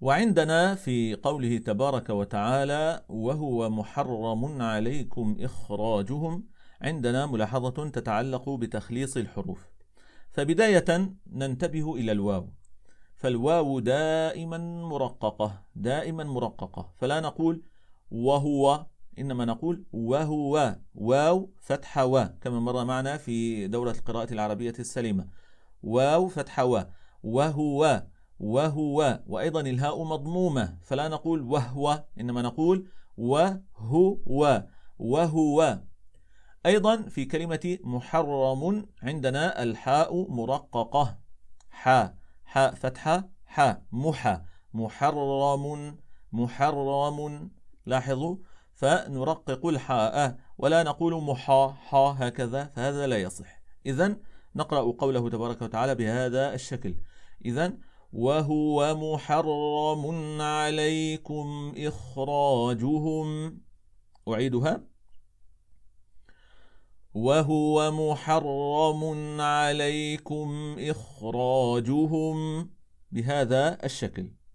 وعندنا في قوله تبارك وتعالى وهو محرم عليكم إخراجهم عندنا ملاحظة تتعلق بتخليص الحروف فبداية ننتبه إلى الواو فالواو دائما مرققة دائما مرققة فلا نقول وهو إنما نقول وهو واو فتح و كما مر معنا في دورة القراءة العربية السليمة واو فتح و وهو وهو وأيضا الهاء مضمومة فلا نقول وهو إنما نقول وهو وهو أيضا في كلمة محرم عندنا الحاء مرققة حاء حاء فتحة حاء محا محرم محرم لاحظوا فنرقق الحاء ولا نقول محا حا هكذا فهذا لا يصح إذا نقرأ قوله تبارك وتعالى بهذا الشكل إذا وهو محرم عليكم إخراجهم أعيدها وهو محرم عليكم إخراجهم بهذا الشكل